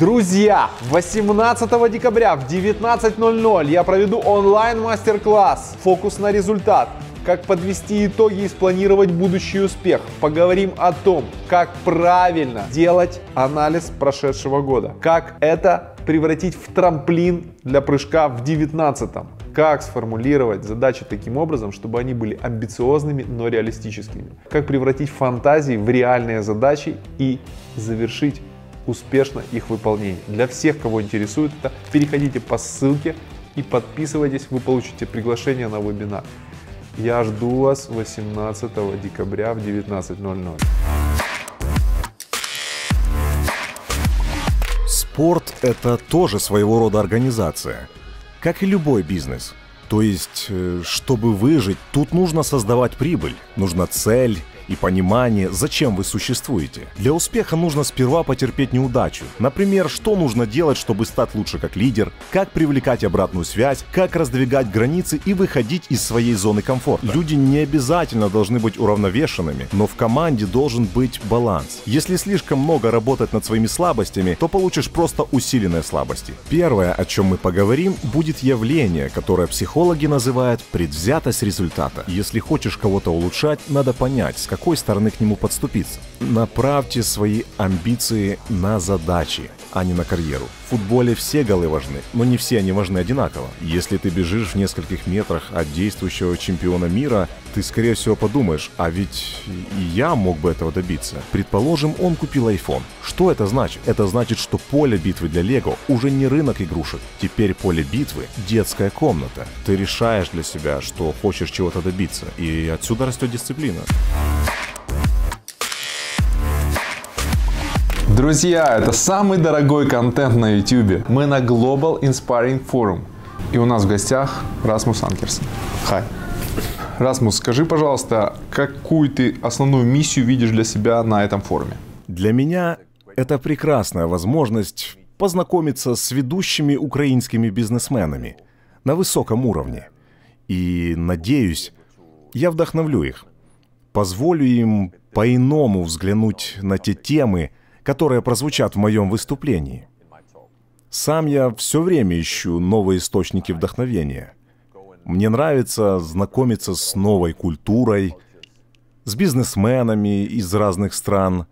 Друзья, 18 декабря в 19.00 я проведу онлайн-мастер-класс «Фокус на результат». Как подвести итоги и спланировать будущий успех. Поговорим о том, как правильно делать анализ прошедшего года. Как это превратить в трамплин для прыжка в 19 -м. Как сформулировать задачи таким образом, чтобы они были амбициозными, но реалистическими. Как превратить фантазии в реальные задачи и завершить успешно их выполнение. Для всех, кого интересует это, переходите по ссылке и подписывайтесь, вы получите приглашение на вебинар. Я жду вас 18 декабря в 19.00. Спорт – это тоже своего рода организация, как и любой бизнес. То есть, э, чтобы выжить, тут нужно создавать прибыль, нужна цель – и понимание, зачем вы существуете. Для успеха нужно сперва потерпеть неудачу. Например, что нужно делать, чтобы стать лучше как лидер, как привлекать обратную связь, как раздвигать границы и выходить из своей зоны комфорта. Люди не обязательно должны быть уравновешенными, но в команде должен быть баланс. Если слишком много работать над своими слабостями, то получишь просто усиленные слабости. Первое, о чем мы поговорим, будет явление, которое психологи называют предвзятость результата. Если хочешь кого-то улучшать, надо понять, с какой какой стороны к нему подступиться. Направьте свои амбиции на задачи, а не на карьеру. В футболе все голы важны, но не все они важны одинаково. Если ты бежишь в нескольких метрах от действующего чемпиона мира, ты, скорее всего, подумаешь, а ведь и я мог бы этого добиться. Предположим, он купил iPhone. Что это значит? Это значит, что поле битвы для Лего уже не рынок игрушек. Теперь поле битвы — детская комната. Ты решаешь для себя, что хочешь чего-то добиться, и отсюда растет дисциплина. Друзья, это самый дорогой контент на YouTube. Мы на Global Inspiring Forum. И у нас в гостях Расмус Анкерсон. Хай. Расмус, скажи, пожалуйста, какую ты основную миссию видишь для себя на этом форуме? Для меня это прекрасная возможность познакомиться с ведущими украинскими бизнесменами на высоком уровне. И, надеюсь, я вдохновлю их. Позволю им по-иному взглянуть на те темы, которые прозвучат в моем выступлении. Сам я все время ищу новые источники вдохновения. Мне нравится знакомиться с новой культурой, с бизнесменами из разных стран.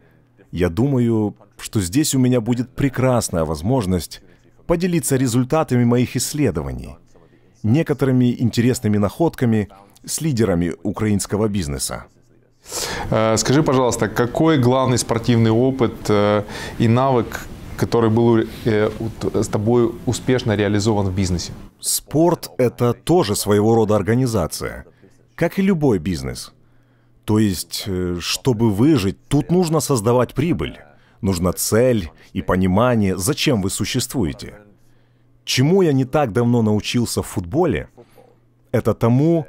Я думаю, что здесь у меня будет прекрасная возможность поделиться результатами моих исследований, некоторыми интересными находками с лидерами украинского бизнеса. Э, скажи, пожалуйста, какой главный спортивный опыт э, и навык, который был э, с тобой успешно реализован в бизнесе? Спорт — это тоже своего рода организация, как и любой бизнес. То есть, чтобы выжить, тут нужно создавать прибыль. Нужна цель и понимание, зачем вы существуете. Чему я не так давно научился в футболе, это тому,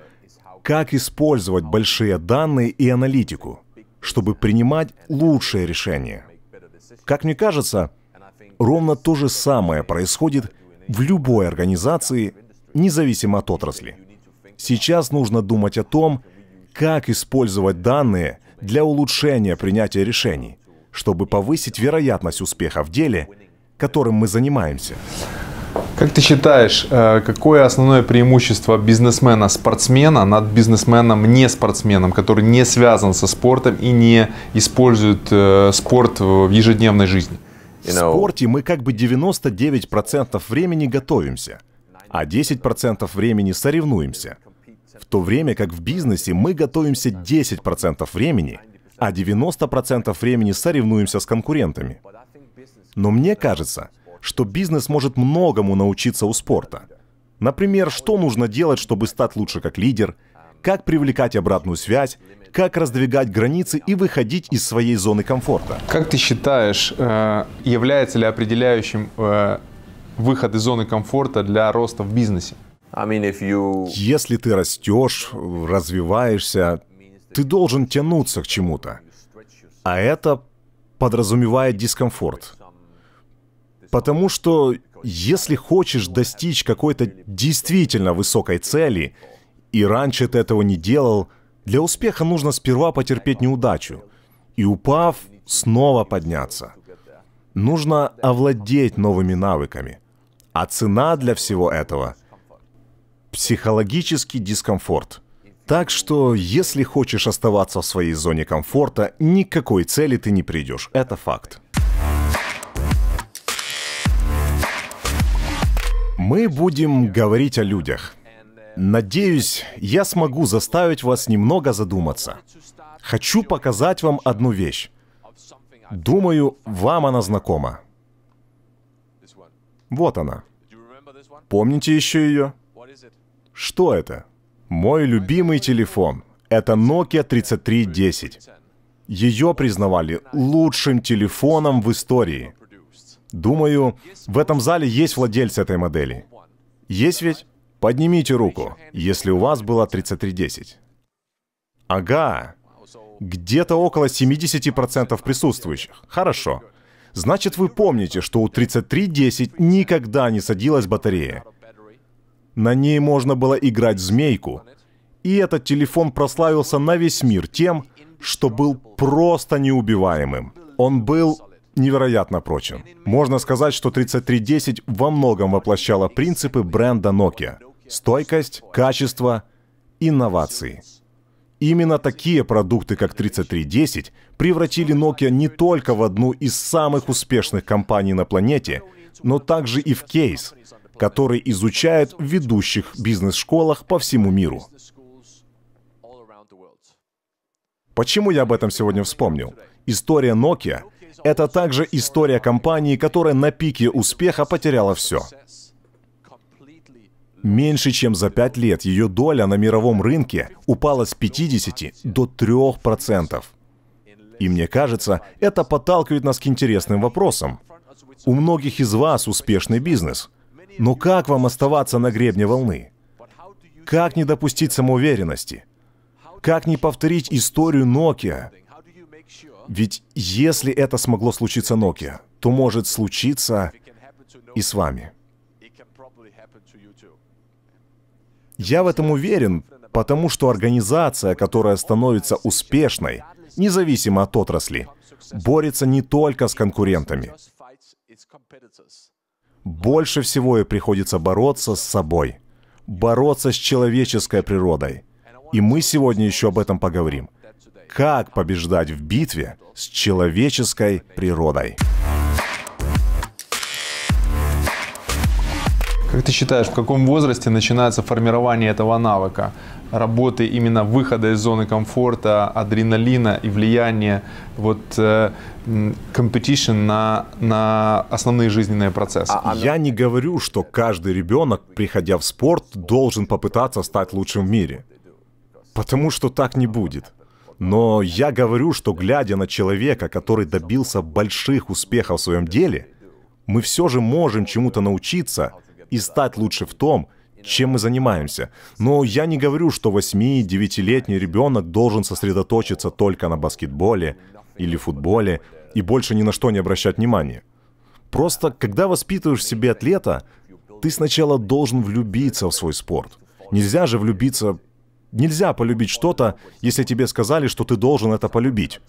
как использовать большие данные и аналитику, чтобы принимать лучшие решения. Как мне кажется, ровно то же самое происходит в любой организации, независимо от отрасли. Сейчас нужно думать о том, как использовать данные для улучшения принятия решений, чтобы повысить вероятность успеха в деле, которым мы занимаемся. Как ты считаешь, э, какое основное преимущество бизнесмена-спортсмена над бизнесменом неспортсменом который не связан со спортом и не использует э, спорт в ежедневной жизни? В спорте мы как бы 99% времени готовимся, а 10% времени соревнуемся. В то время как в бизнесе мы готовимся 10% времени, а 90% времени соревнуемся с конкурентами. Но мне кажется, что бизнес может многому научиться у спорта. Например, что нужно делать, чтобы стать лучше как лидер, как привлекать обратную связь, как раздвигать границы и выходить из своей зоны комфорта. Как ты считаешь, э, является ли определяющим э, выход из зоны комфорта для роста в бизнесе? Если ты растешь, развиваешься, ты должен тянуться к чему-то. А это подразумевает дискомфорт. Потому что если хочешь достичь какой-то действительно высокой цели, и раньше ты этого не делал, для успеха нужно сперва потерпеть неудачу и, упав, снова подняться. Нужно овладеть новыми навыками. А цена для всего этого — психологический дискомфорт. Так что, если хочешь оставаться в своей зоне комфорта, никакой цели ты не придешь. Это факт. Мы будем говорить о людях. Надеюсь, я смогу заставить вас немного задуматься. Хочу показать вам одну вещь. Думаю, вам она знакома. Вот она. Помните еще ее? Что это? Мой любимый телефон. Это Nokia 3310. Ее признавали лучшим телефоном в истории. Думаю, в этом зале есть владельцы этой модели. Есть ведь? Поднимите руку, если у вас было 3310. Ага. Где-то около 70% присутствующих. Хорошо. Значит, вы помните, что у 3310 никогда не садилась батарея. На ней можно было играть змейку. И этот телефон прославился на весь мир тем, что был просто неубиваемым. Он был невероятно прочен. Можно сказать, что 3310 во многом воплощала принципы бренда Nokia. Стойкость, качество, инновации. Именно такие продукты, как 3310, превратили Nokia не только в одну из самых успешных компаний на планете, но также и в кейс, который изучают в ведущих бизнес-школах по всему миру. Почему я об этом сегодня вспомнил? История Nokia — это также история компании, которая на пике успеха потеряла все. Меньше чем за пять лет ее доля на мировом рынке упала с 50 до 3%. И мне кажется, это подталкивает нас к интересным вопросам. У многих из вас успешный бизнес. Но как вам оставаться на гребне волны? Как не допустить самоуверенности? Как не повторить историю Nokia, ведь если это смогло случиться Nokia, то может случиться и с вами. Я в этом уверен, потому что организация, которая становится успешной, независимо от отрасли, борется не только с конкурентами. Больше всего и приходится бороться с собой, бороться с человеческой природой. И мы сегодня еще об этом поговорим – как побеждать в битве с человеческой природой. Как ты считаешь, в каком возрасте начинается формирование этого навыка? Работы именно выхода из зоны комфорта, адреналина и влияние вот э, competition на, на основные жизненные процессы. А, а я не говорю, что каждый ребенок, приходя в спорт, должен попытаться стать лучшим в мире. Потому что так не будет. Но я говорю, что глядя на человека, который добился больших успехов в своем деле, мы все же можем чему-то научиться и стать лучше в том, чем мы занимаемся. Но я не говорю, что 8-9-летний ребенок должен сосредоточиться только на баскетболе или футболе и больше ни на что не обращать внимания. Просто, когда воспитываешь в себе атлета, ты сначала должен влюбиться в свой спорт. Нельзя же влюбиться Нельзя полюбить что-то, если тебе сказали, что ты должен это полюбить.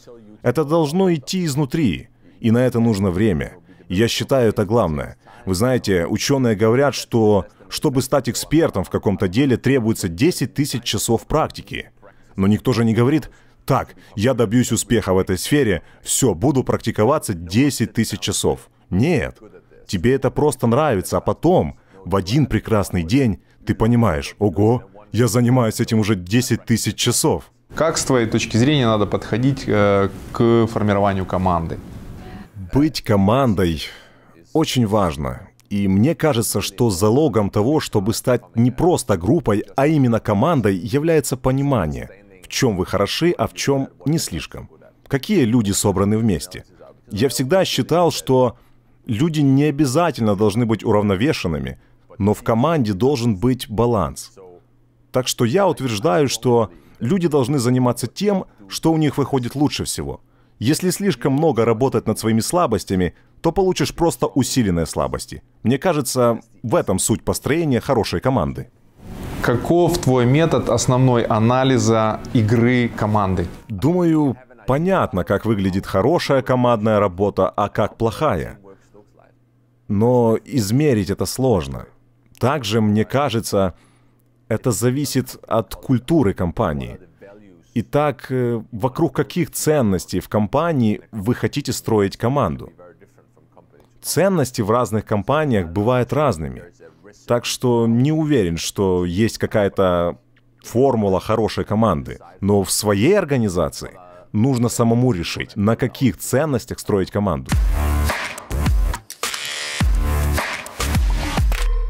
Это должно идти изнутри, и на это нужно время. Я считаю это главное. Вы знаете, ученые говорят, что чтобы стать экспертом в каком-то деле, требуется 10 тысяч часов практики. Но никто же не говорит, так, я добьюсь успеха в этой сфере, все, буду практиковаться 10 тысяч часов. Нет, тебе это просто нравится, а потом, в один прекрасный день, ты понимаешь, ого, я занимаюсь этим уже 10 тысяч часов. Как с твоей точки зрения надо подходить э, к формированию команды? Быть командой очень важно. И мне кажется, что залогом того, чтобы стать не просто группой, а именно командой, является понимание, в чем вы хороши, а в чем не слишком. Какие люди собраны вместе? Я всегда считал, что люди не обязательно должны быть уравновешенными, но в команде должен быть баланс. Так что я утверждаю, что люди должны заниматься тем, что у них выходит лучше всего. Если слишком много работать над своими слабостями, то получишь просто усиленные слабости. Мне кажется, в этом суть построения хорошей команды. Каков твой метод основной анализа игры команды? Думаю, понятно, как выглядит хорошая командная работа, а как плохая. Но измерить это сложно. Также, мне кажется, это зависит от культуры компании. Итак, э, вокруг каких ценностей в компании вы хотите строить команду? Ценности в разных компаниях бывают разными. Так что не уверен, что есть какая-то формула хорошей команды. Но в своей организации нужно самому решить, на каких ценностях строить команду.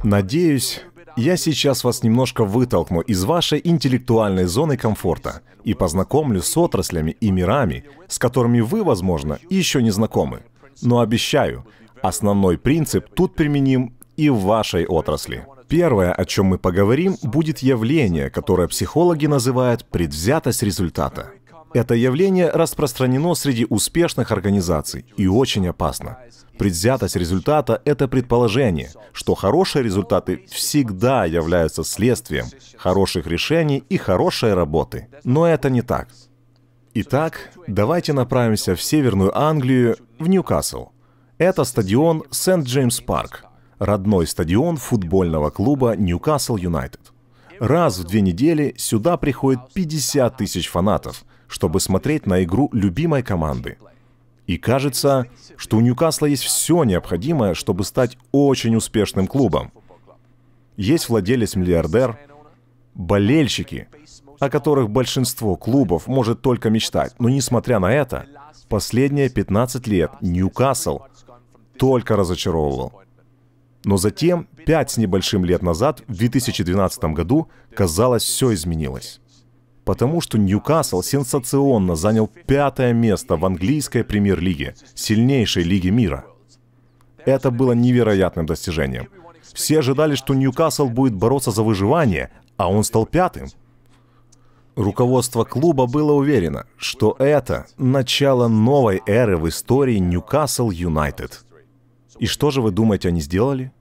Надеюсь, я сейчас вас немножко вытолкну из вашей интеллектуальной зоны комфорта и познакомлю с отраслями и мирами, с которыми вы, возможно, еще не знакомы. Но обещаю, основной принцип тут применим и в вашей отрасли. Первое, о чем мы поговорим, будет явление, которое психологи называют предвзятость результата. Это явление распространено среди успешных организаций и очень опасно. Предвзятость результата — это предположение, что хорошие результаты всегда являются следствием хороших решений и хорошей работы. Но это не так. Итак, давайте направимся в Северную Англию, в Ньюкасл. Это стадион Сент-Джеймс-Парк, родной стадион футбольного клуба Ньюкасл Юнайтед. Раз в две недели сюда приходит 50 тысяч фанатов — чтобы смотреть на игру любимой команды. И кажется, что у Ньюкасла есть все необходимое, чтобы стать очень успешным клубом. Есть владелец-миллиардер, болельщики, о которых большинство клубов может только мечтать. Но несмотря на это, последние 15 лет Ньюкасл только разочаровывал. Но затем, пять с небольшим лет назад, в 2012 году, казалось, все изменилось потому что Ньюкасл сенсационно занял пятое место в английской премьер-лиге, сильнейшей лиге мира. Это было невероятным достижением. Все ожидали, что Ньюкасл будет бороться за выживание, а он стал пятым. Руководство клуба было уверено, что это начало новой эры в истории Ньюкасл Юнайтед. И что же вы думаете, они сделали?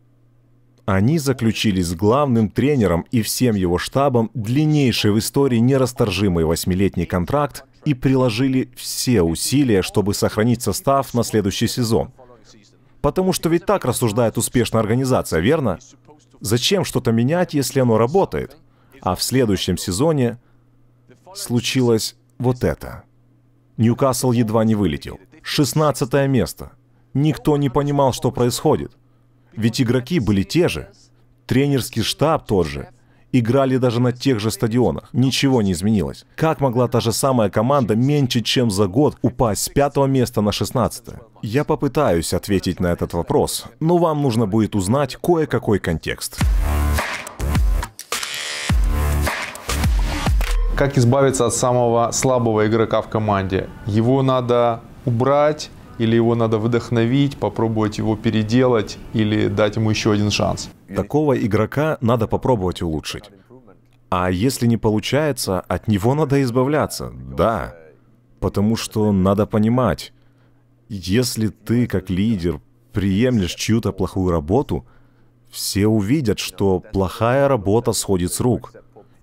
они заключили с главным тренером и всем его штабом длиннейший в истории нерасторжимый восьмилетний контракт и приложили все усилия, чтобы сохранить состав на следующий сезон. Потому что ведь так рассуждает успешная организация, верно? Зачем что-то менять, если оно работает? А в следующем сезоне случилось вот это. Ньюкасл едва не вылетел. 16 место. Никто не понимал, что происходит. Ведь игроки были те же, тренерский штаб тот же, играли даже на тех же стадионах. Ничего не изменилось. Как могла та же самая команда меньше чем за год упасть с пятого места на шестнадцатое? Я попытаюсь ответить на этот вопрос, но вам нужно будет узнать кое-какой контекст. Как избавиться от самого слабого игрока в команде? Его надо убрать, или его надо вдохновить, попробовать его переделать или дать ему еще один шанс. Такого игрока надо попробовать улучшить. А если не получается, от него надо избавляться, да. Потому что надо понимать, если ты как лидер приемлешь чью-то плохую работу, все увидят, что плохая работа сходит с рук.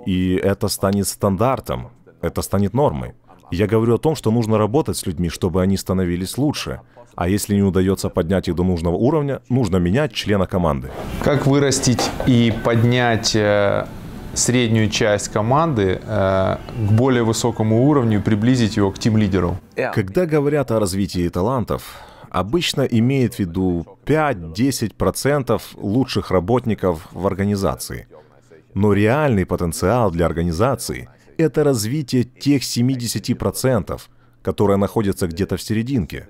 И это станет стандартом, это станет нормой. Я говорю о том, что нужно работать с людьми, чтобы они становились лучше. А если не удается поднять их до нужного уровня, нужно менять члена команды. Как вырастить и поднять э, среднюю часть команды э, к более высокому уровню приблизить его к тим-лидеру. Когда говорят о развитии талантов, обычно имеет в виду 5-10% лучших работников в организации. Но реальный потенциал для организации это развитие тех 70%, которые находятся где-то в серединке.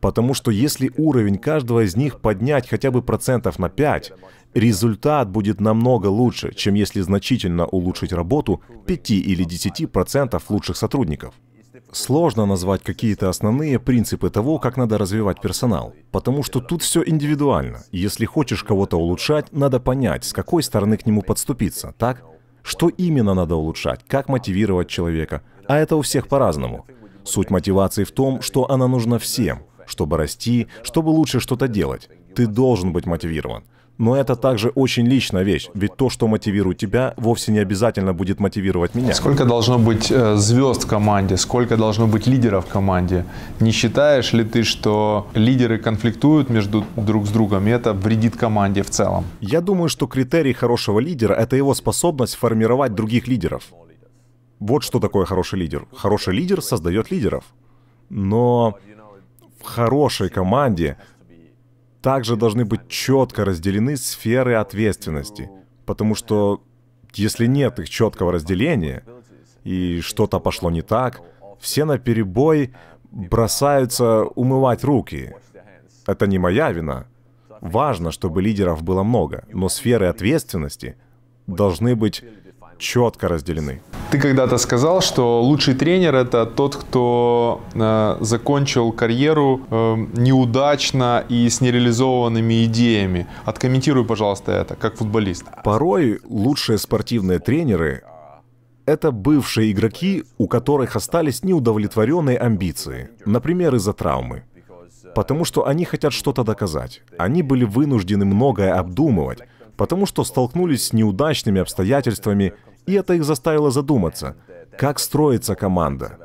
Потому что если уровень каждого из них поднять хотя бы процентов на 5, результат будет намного лучше, чем если значительно улучшить работу 5 или 10% лучших сотрудников. Сложно назвать какие-то основные принципы того, как надо развивать персонал, потому что тут все индивидуально. Если хочешь кого-то улучшать, надо понять, с какой стороны к нему подступиться, так? Что именно надо улучшать? Как мотивировать человека? А это у всех по-разному. Суть мотивации в том, что она нужна всем, чтобы расти, чтобы лучше что-то делать. Ты должен быть мотивирован. Но это также очень личная вещь, ведь то, что мотивирует тебя, вовсе не обязательно будет мотивировать меня. Сколько должно быть э, звезд в команде, сколько должно быть лидеров в команде? Не считаешь ли ты, что лидеры конфликтуют между друг с другом, и это вредит команде в целом? Я думаю, что критерий хорошего лидера — это его способность формировать других лидеров. Вот что такое хороший лидер. Хороший лидер создает лидеров. Но в хорошей команде также должны быть четко разделены сферы ответственности, потому что если нет их четкого разделения, и что-то пошло не так, все на перебой бросаются умывать руки. Это не моя вина. Важно, чтобы лидеров было много, но сферы ответственности должны быть четко разделены. Ты когда-то сказал, что лучший тренер это тот, кто э, закончил карьеру э, неудачно и с нереализованными идеями. Откомментируй, пожалуйста, это как футболист. Порой лучшие спортивные тренеры это бывшие игроки, у которых остались неудовлетворенные амбиции, например, из-за травмы. Потому что они хотят что-то доказать. Они были вынуждены многое обдумывать, потому что столкнулись с неудачными обстоятельствами, и это их заставило задуматься, как строится команда,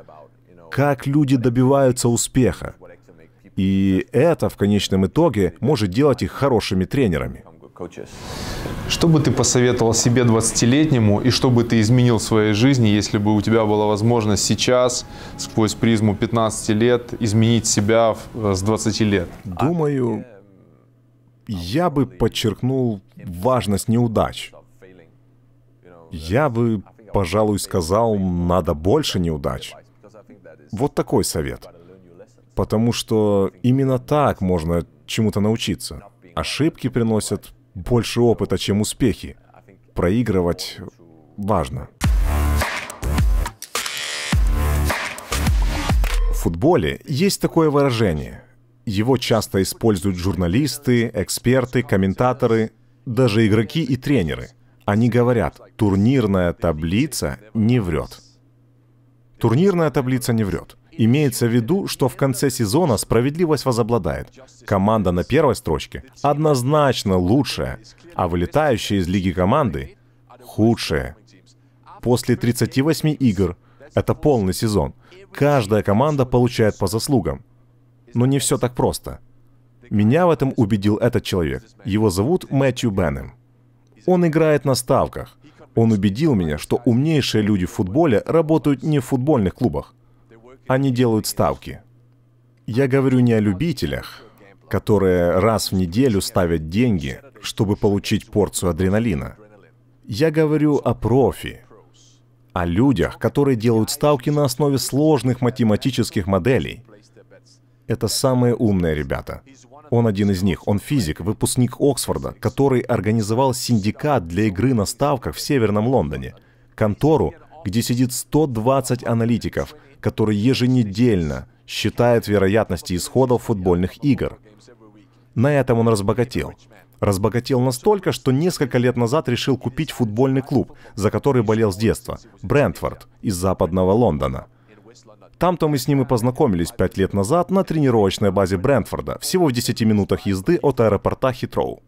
как люди добиваются успеха. И это в конечном итоге может делать их хорошими тренерами. Что бы ты посоветовал себе 20-летнему и что бы ты изменил в своей жизни, если бы у тебя была возможность сейчас, сквозь призму 15 лет, изменить себя э, с 20 лет? Думаю, я бы подчеркнул важность неудач. Я бы, пожалуй, сказал, надо больше неудач. Вот такой совет. Потому что именно так можно чему-то научиться. Ошибки приносят больше опыта, чем успехи. Проигрывать важно. В футболе есть такое выражение. Его часто используют журналисты, эксперты, комментаторы, даже игроки и тренеры. Они говорят, турнирная таблица не врет. Турнирная таблица не врет. Имеется в виду, что в конце сезона справедливость возобладает. Команда на первой строчке однозначно лучшая, а вылетающие из лиги команды худшие. После 38 игр, это полный сезон, каждая команда получает по заслугам. Но не все так просто. Меня в этом убедил этот человек. Его зовут Мэтью Беннем. Он играет на ставках. Он убедил меня, что умнейшие люди в футболе работают не в футбольных клубах. Они делают ставки. Я говорю не о любителях, которые раз в неделю ставят деньги, чтобы получить порцию адреналина. Я говорю о профи, о людях, которые делают ставки на основе сложных математических моделей. Это самые умные ребята. Он один из них. Он физик, выпускник Оксфорда, который организовал синдикат для игры на ставках в Северном Лондоне. Контору, где сидит 120 аналитиков, которые еженедельно считают вероятности исходов футбольных игр. На этом он разбогател. Разбогател настолько, что несколько лет назад решил купить футбольный клуб, за который болел с детства, Брентфорд из западного Лондона. Там-то мы с ним и познакомились пять лет назад на тренировочной базе Брентфорда, всего в 10 минутах езды от аэропорта Хитроу.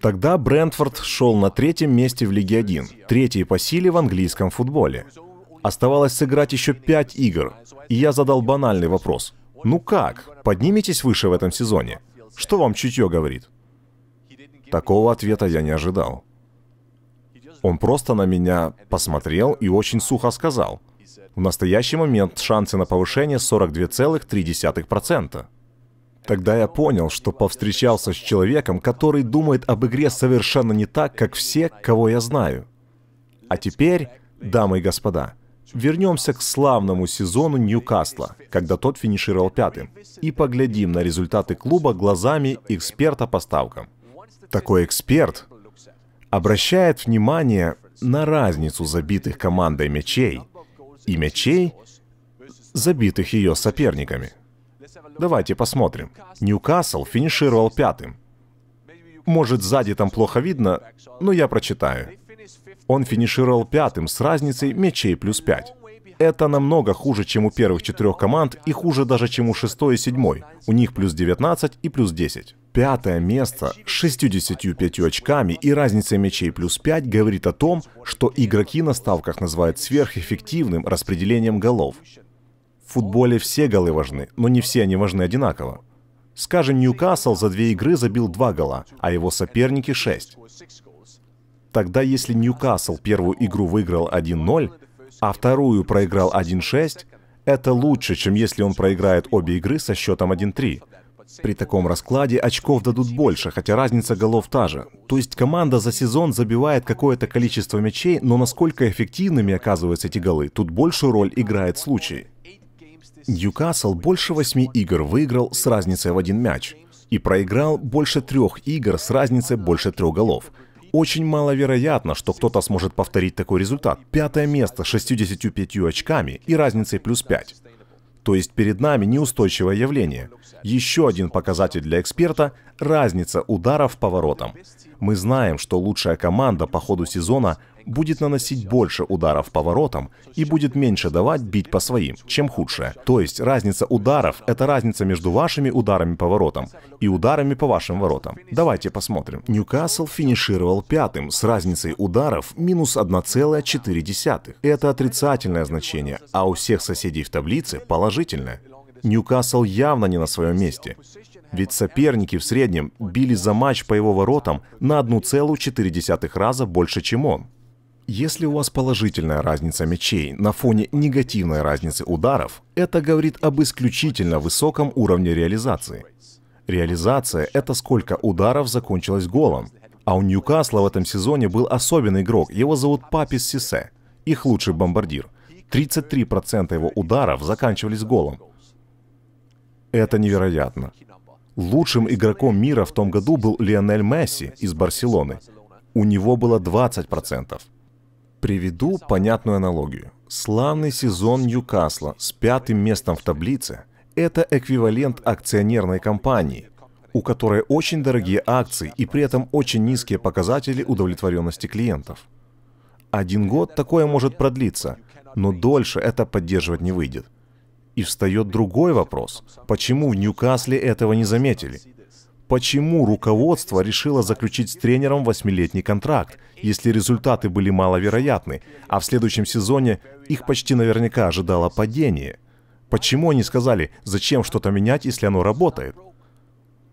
Тогда Брентфорд шел на третьем месте в Лиге 1, третий по силе в английском футболе. Оставалось сыграть еще пять игр, и я задал банальный вопрос. «Ну как? Подниметесь выше в этом сезоне? Что вам чутье говорит?» Такого ответа я не ожидал. Он просто на меня посмотрел и очень сухо сказал – в настоящий момент шансы на повышение 42,3%. Тогда я понял, что повстречался с человеком, который думает об игре совершенно не так, как все, кого я знаю. А теперь, дамы и господа, вернемся к славному сезону Ньюкасла, когда тот финишировал пятым, и поглядим на результаты клуба глазами эксперта по ставкам. Такой эксперт обращает внимание на разницу забитых командой мячей – и мячей, забитых ее соперниками. Давайте посмотрим. Ньюкасл финишировал пятым. Может, сзади там плохо видно, но я прочитаю. Он финишировал пятым с разницей мячей плюс пять. Это намного хуже, чем у первых четырех команд и хуже даже, чем у шестой и седьмой. У них плюс 19 и плюс 10 пятое место с 65 очками и разницей мячей плюс 5 говорит о том, что игроки на ставках называют сверхэффективным распределением голов. В футболе все голы важны, но не все они важны одинаково. Скажем, Ньюкасл за две игры забил два гола, а его соперники — шесть. Тогда если Ньюкасл первую игру выиграл 1-0, а вторую проиграл 1-6, это лучше, чем если он проиграет обе игры со счетом 1 при таком раскладе очков дадут больше, хотя разница голов та же. То есть команда за сезон забивает какое-то количество мячей, но насколько эффективными оказываются эти голы, тут большую роль играет случай. Ньюкасл больше восьми игр выиграл с разницей в один мяч и проиграл больше трех игр с разницей больше трех голов. Очень маловероятно, что кто-то сможет повторить такой результат. Пятое место с 65 очками и разницей плюс 5 то есть перед нами неустойчивое явление. Еще один показатель для эксперта – разница ударов по воротам. Мы знаем, что лучшая команда по ходу сезона будет наносить больше ударов по воротам и будет меньше давать бить по своим, чем худшее. То есть разница ударов — это разница между вашими ударами по воротам и ударами по вашим воротам. Давайте посмотрим. Ньюкасл финишировал пятым с разницей ударов минус 1,4. Это отрицательное значение, а у всех соседей в таблице положительное. Ньюкасл явно не на своем месте. Ведь соперники в среднем били за матч по его воротам на 1,4 раза больше, чем он. Если у вас положительная разница мячей на фоне негативной разницы ударов, это говорит об исключительно высоком уровне реализации. Реализация – это сколько ударов закончилось голом. А у Ньюкасла в этом сезоне был особенный игрок, его зовут Папис Сисе, их лучший бомбардир. 33% его ударов заканчивались голом. Это невероятно. Лучшим игроком мира в том году был Лионель Месси из Барселоны. У него было 20%. Приведу понятную аналогию. Славный сезон Ньюкасла с пятым местом в таблице – это эквивалент акционерной компании, у которой очень дорогие акции и при этом очень низкие показатели удовлетворенности клиентов. Один год такое может продлиться, но дольше это поддерживать не выйдет. И встает другой вопрос, почему в Ньюкасле этого не заметили – Почему руководство решило заключить с тренером восьмилетний контракт, если результаты были маловероятны, а в следующем сезоне их почти наверняка ожидало падение? Почему они сказали, зачем что-то менять, если оно работает?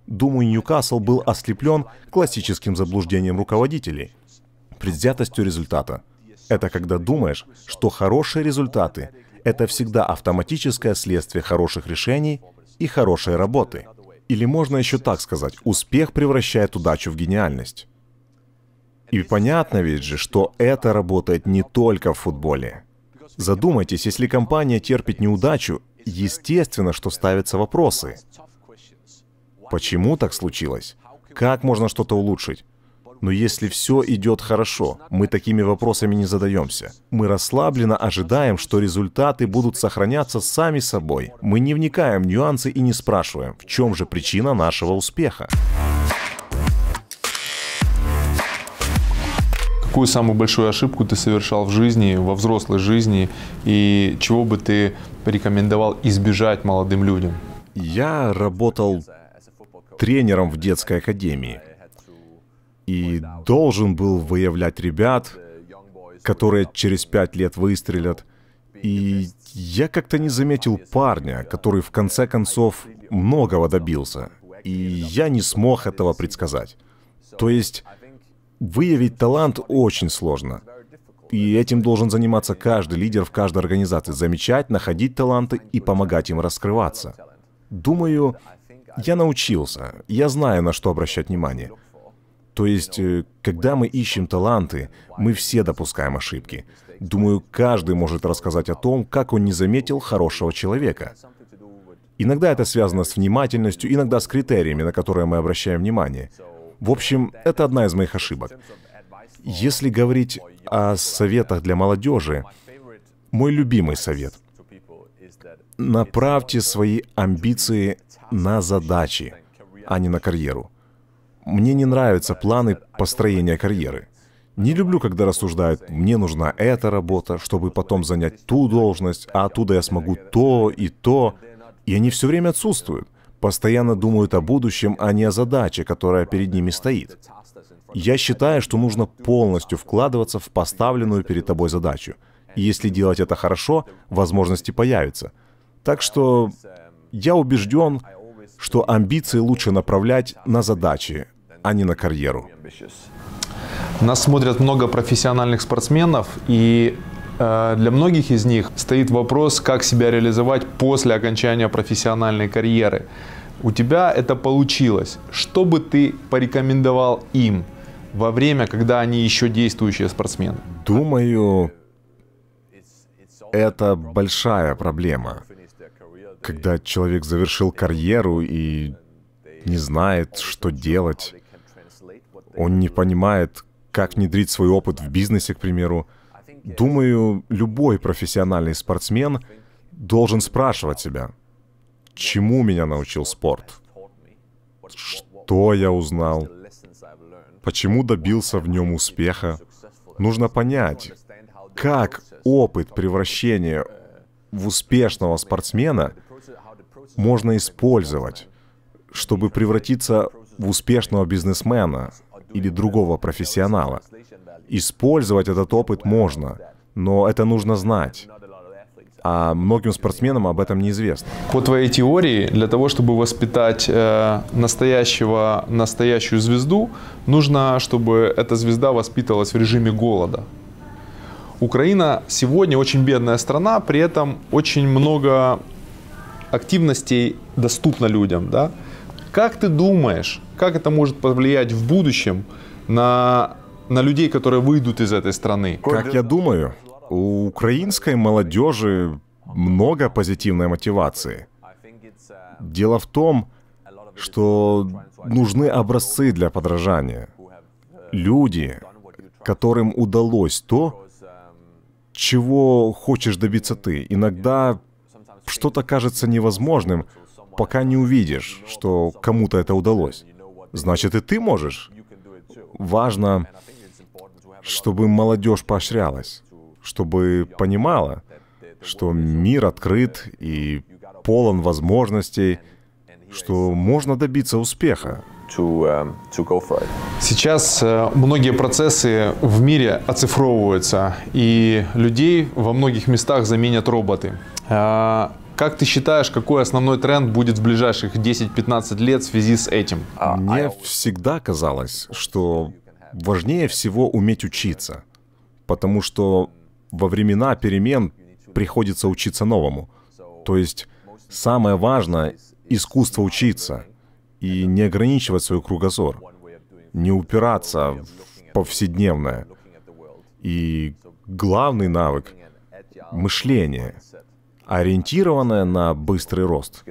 Думаю, Ньюкасл был ослеплен классическим заблуждением руководителей – предвзятостью результата. Это когда думаешь, что хорошие результаты – это всегда автоматическое следствие хороших решений и хорошей работы – или можно еще так сказать, успех превращает удачу в гениальность. И понятно ведь же, что это работает не только в футболе. Задумайтесь, если компания терпит неудачу, естественно, что ставятся вопросы. Почему так случилось? Как можно что-то улучшить? Но если все идет хорошо, мы такими вопросами не задаемся. Мы расслабленно ожидаем, что результаты будут сохраняться сами собой. Мы не вникаем в нюансы и не спрашиваем, в чем же причина нашего успеха. какую самую большую ошибку ты совершал в жизни, во взрослой жизни, и чего бы ты рекомендовал избежать молодым людям? Я работал тренером в детской академии и должен был выявлять ребят, которые через пять лет выстрелят. И я как-то не заметил парня, который в конце концов многого добился. И я не смог этого предсказать. То есть выявить талант очень сложно. И этим должен заниматься каждый лидер в каждой организации. Замечать, находить таланты и помогать им раскрываться. Думаю, я научился. Я знаю, на что обращать внимание. То есть, э, когда мы ищем таланты, мы все допускаем ошибки. Думаю, каждый может рассказать о том, как он не заметил хорошего человека. Иногда это связано с внимательностью, иногда с критериями, на которые мы обращаем внимание. В общем, это одна из моих ошибок. Если говорить о советах для молодежи, мой любимый совет — направьте свои амбиции на задачи, а не на карьеру. Мне не нравятся планы построения карьеры. Не люблю, когда рассуждают, мне нужна эта работа, чтобы потом занять ту должность, а оттуда я смогу то и то. И они все время отсутствуют. Постоянно думают о будущем, а не о задаче, которая перед ними стоит. Я считаю, что нужно полностью вкладываться в поставленную перед тобой задачу. И если делать это хорошо, возможности появятся. Так что я убежден, что амбиции лучше направлять на задачи, а не на карьеру. Нас смотрят много профессиональных спортсменов, и э, для многих из них стоит вопрос, как себя реализовать после окончания профессиональной карьеры. У тебя это получилось. Что бы ты порекомендовал им во время, когда они еще действующие спортсмены? Думаю, это большая проблема. Когда человек завершил карьеру и не знает, что делать, он не понимает, как внедрить свой опыт в бизнесе, к примеру. Думаю, любой профессиональный спортсмен должен спрашивать себя, чему меня научил спорт? Что я узнал? Почему добился в нем успеха? Нужно понять, как опыт превращения в успешного спортсмена можно использовать, чтобы превратиться в успешного бизнесмена, или другого профессионала. Использовать этот опыт можно, но это нужно знать. А многим спортсменам об этом неизвестно. По твоей теории, для того, чтобы воспитать э, настоящего, настоящую звезду, нужно, чтобы эта звезда воспитывалась в режиме голода. Украина сегодня очень бедная страна, при этом очень много активностей доступно людям, да. Как ты думаешь, как это может повлиять в будущем на, на людей, которые выйдут из этой страны? Как я думаю, у украинской молодежи много позитивной мотивации. Дело в том, что нужны образцы для подражания. Люди, которым удалось то, чего хочешь добиться ты. Иногда что-то кажется невозможным, пока не увидишь, что кому-то это удалось, значит и ты можешь. Важно, чтобы молодежь поощрялась, чтобы понимала, что мир открыт и полон возможностей, что можно добиться успеха. Um, Сейчас э, многие процессы в мире оцифровываются, и людей во многих местах заменят роботы. А, как ты считаешь, какой основной тренд будет в ближайших 10-15 лет в связи с этим? А, Мне а всегда казалось, что важнее всего уметь учиться, потому что во времена перемен приходится учиться новому. То есть самое важное — искусство учиться и не ограничивать свой кругозор, не упираться в повседневное. И главный навык — мышление — ориентированная на быстрый рост.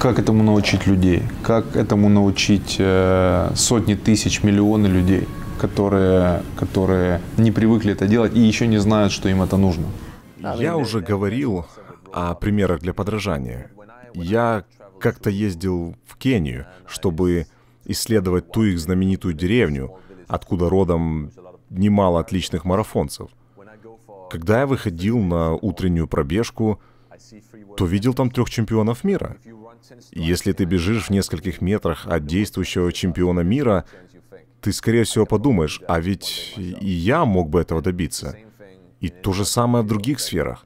Как этому научить людей? Как этому научить э, сотни тысяч, миллионы людей, которые, которые не привыкли это делать и еще не знают, что им это нужно? Я уже говорил о примерах для подражания. Я как-то ездил в Кению, чтобы исследовать ту их знаменитую деревню, откуда родом немало отличных марафонцев — когда я выходил на утреннюю пробежку, то видел там трех чемпионов мира. Если ты бежишь в нескольких метрах от действующего чемпиона мира, ты, скорее всего, подумаешь, а ведь и я мог бы этого добиться. И то же самое в других сферах.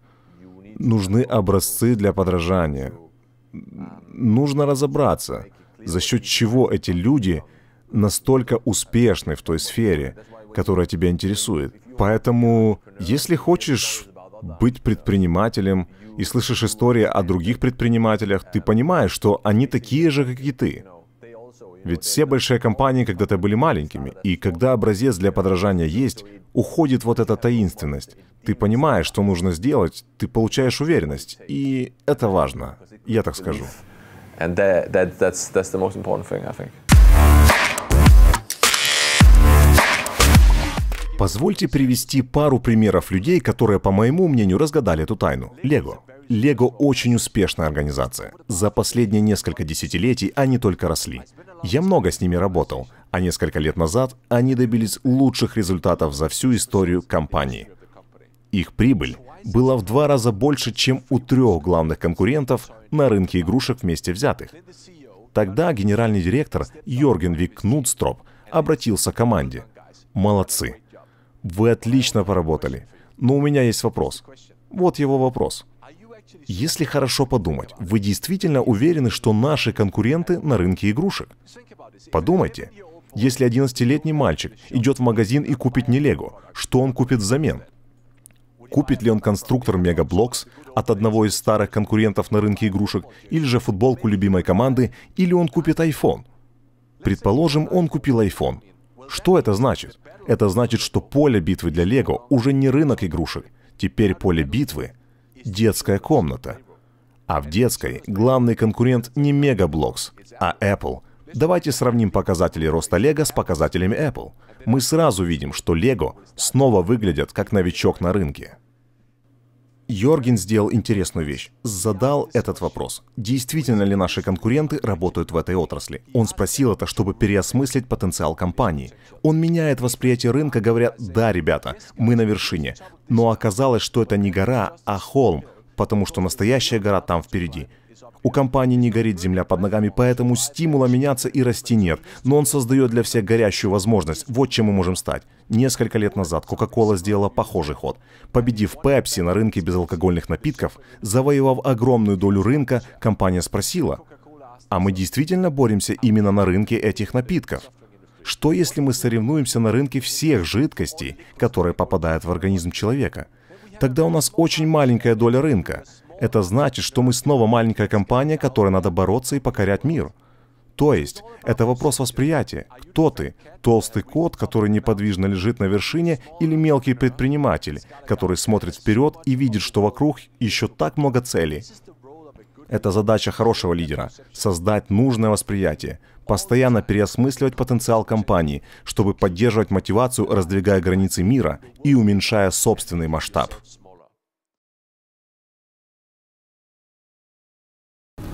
Нужны образцы для подражания. Нужно разобраться, за счет чего эти люди настолько успешны в той сфере, которая тебя интересует. Поэтому, если хочешь быть предпринимателем и слышишь истории о других предпринимателях, ты понимаешь, что они такие же, как и ты. Ведь все большие компании когда-то были маленькими, и когда образец для подражания есть, уходит вот эта таинственность. Ты понимаешь, что нужно сделать, ты получаешь уверенность, и это важно, я так скажу. And that, that, that's, that's the most important thing, I think. Позвольте привести пару примеров людей, которые, по моему мнению, разгадали эту тайну. Лего. Лего очень успешная организация. За последние несколько десятилетий они только росли. Я много с ними работал, а несколько лет назад они добились лучших результатов за всю историю компании. Их прибыль была в два раза больше, чем у трех главных конкурентов на рынке игрушек вместе взятых. Тогда генеральный директор Йорген Вик Кнутстроп обратился к команде. «Молодцы, вы отлично поработали. Но у меня есть вопрос. Вот его вопрос. Если хорошо подумать, вы действительно уверены, что наши конкуренты на рынке игрушек? Подумайте, если 11-летний мальчик идет в магазин и купит не Лего, что он купит взамен? Купит ли он конструктор Мегаблокс от одного из старых конкурентов на рынке игрушек, или же футболку любимой команды, или он купит iPhone? Предположим, он купил iPhone. Что это значит? Это значит, что поле битвы для Лего уже не рынок игрушек. Теперь поле битвы — детская комната. А в детской главный конкурент не Мегаблокс, а Apple. Давайте сравним показатели роста Лего с показателями Apple. Мы сразу видим, что Лего снова выглядят как новичок на рынке. Йорген сделал интересную вещь. Задал этот вопрос. Действительно ли наши конкуренты работают в этой отрасли? Он спросил это, чтобы переосмыслить потенциал компании. Он меняет восприятие рынка, говоря, да, ребята, мы на вершине. Но оказалось, что это не гора, а холм, потому что настоящая гора там впереди. У компании не горит земля под ногами, поэтому стимула меняться и расти нет. Но он создает для всех горящую возможность. Вот чем мы можем стать. Несколько лет назад Coca-Cola сделала похожий ход. Победив Pepsi на рынке безалкогольных напитков, завоевав огромную долю рынка, компания спросила, а мы действительно боремся именно на рынке этих напитков? Что если мы соревнуемся на рынке всех жидкостей, которые попадают в организм человека? Тогда у нас очень маленькая доля рынка – это значит, что мы снова маленькая компания, которой надо бороться и покорять мир. То есть, это вопрос восприятия. Кто ты? Толстый кот, который неподвижно лежит на вершине, или мелкий предприниматель, который смотрит вперед и видит, что вокруг еще так много целей? Это задача хорошего лидера – создать нужное восприятие, постоянно переосмысливать потенциал компании, чтобы поддерживать мотивацию, раздвигая границы мира и уменьшая собственный масштаб.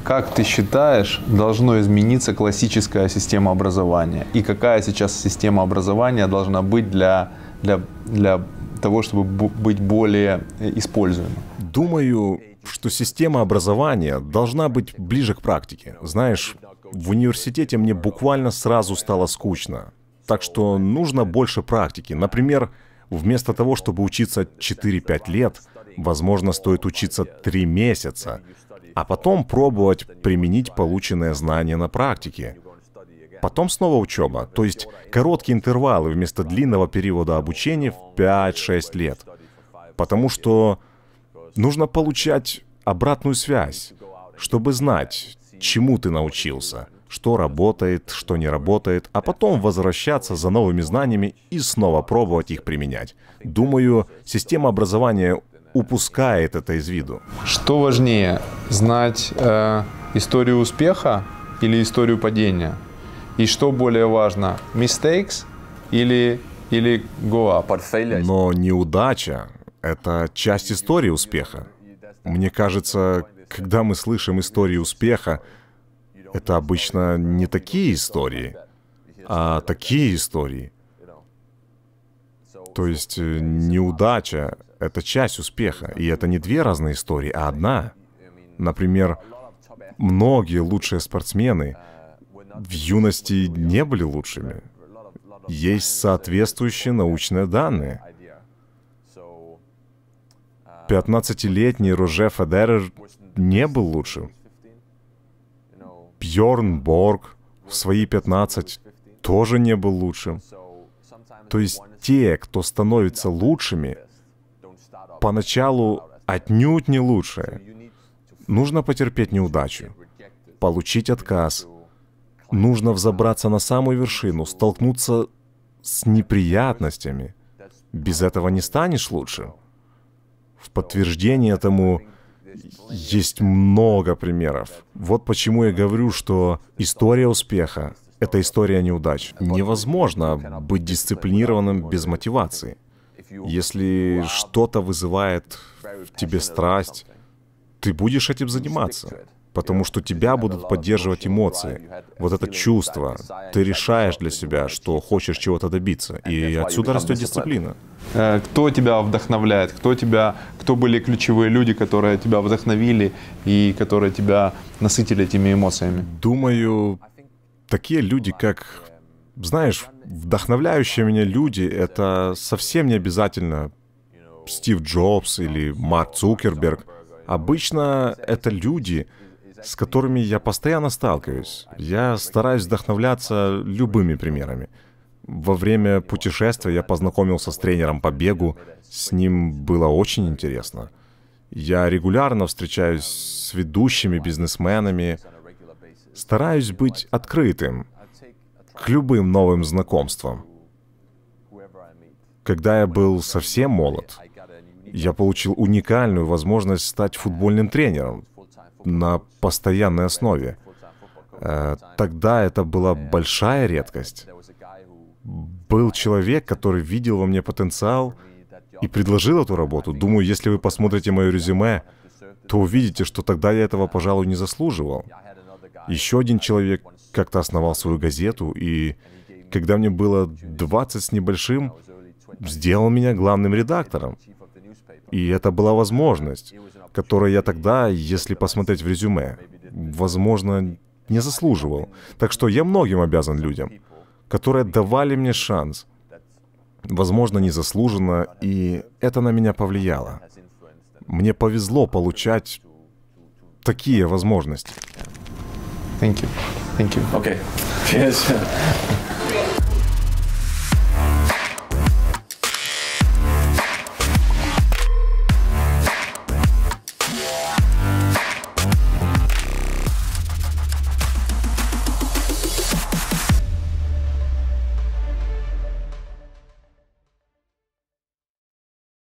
Как ты считаешь, должно измениться классическая система образования? И какая сейчас система образования должна быть для, для, для того, чтобы быть более э, используемой? Думаю, что система образования должна быть ближе к практике. Знаешь, в университете мне буквально сразу стало скучно. Так что нужно больше практики. Например, вместо того, чтобы учиться 4-5 лет, возможно, стоит учиться 3 месяца, а потом пробовать применить полученное знание на практике. Потом снова учеба, то есть короткие интервалы вместо длинного периода обучения в 5-6 лет. Потому что нужно получать обратную связь, чтобы знать, чему ты научился, что работает, что не работает, а потом возвращаться за новыми знаниями и снова пробовать их применять. Думаю, система образования упускает это из виду. Что важнее, знать э, историю успеха или историю падения? И что более важно, mistakes или, или go up? Но неудача — это часть истории успеха. Мне кажется, когда мы слышим истории успеха, это обычно не такие истории, а такие истории. То есть э, неудача это часть успеха, и это не две разные истории, а одна. Например, многие лучшие спортсмены в юности не были лучшими. Есть соответствующие научные данные. 15-летний Роже Федерер не был лучшим. Бьорн Борг в свои 15 тоже не был лучшим. То есть те, кто становится лучшими, поначалу отнюдь не лучшее. Нужно потерпеть неудачу, получить отказ. Нужно взобраться на самую вершину, столкнуться с неприятностями. Без этого не станешь лучше. В подтверждение этому есть много примеров. Вот почему я говорю, что история успеха — это история неудач. Невозможно быть дисциплинированным без мотивации. Если что-то вызывает в тебе страсть, ты будешь этим заниматься, потому что тебя будут поддерживать эмоции, вот это чувство. Ты решаешь для себя, что хочешь чего-то добиться, и отсюда растет дисциплина. Э, кто тебя вдохновляет? Кто тебя, кто были ключевые люди, которые тебя вдохновили и которые тебя насытили этими эмоциями? Думаю, такие люди, как знаешь, вдохновляющие меня люди — это совсем не обязательно Стив Джобс или Марк Цукерберг. Обычно это люди, с которыми я постоянно сталкиваюсь. Я стараюсь вдохновляться любыми примерами. Во время путешествия я познакомился с тренером по бегу. С ним было очень интересно. Я регулярно встречаюсь с ведущими бизнесменами. Стараюсь быть открытым, к любым новым знакомствам. Когда я был совсем молод, я получил уникальную возможность стать футбольным тренером на постоянной основе. Э, тогда это была большая редкость. Был человек, который видел во мне потенциал и предложил эту работу. Думаю, если вы посмотрите мое резюме, то увидите, что тогда я этого, пожалуй, не заслуживал. Еще один человек, как-то основал свою газету, и когда мне было 20 с небольшим, сделал меня главным редактором. И это была возможность, которую я тогда, если посмотреть в резюме, возможно, не заслуживал. Так что я многим обязан людям, которые давали мне шанс. Возможно, незаслуженно, и это на меня повлияло. Мне повезло получать такие возможности. Thank you. Thank you. Okay. Cheers.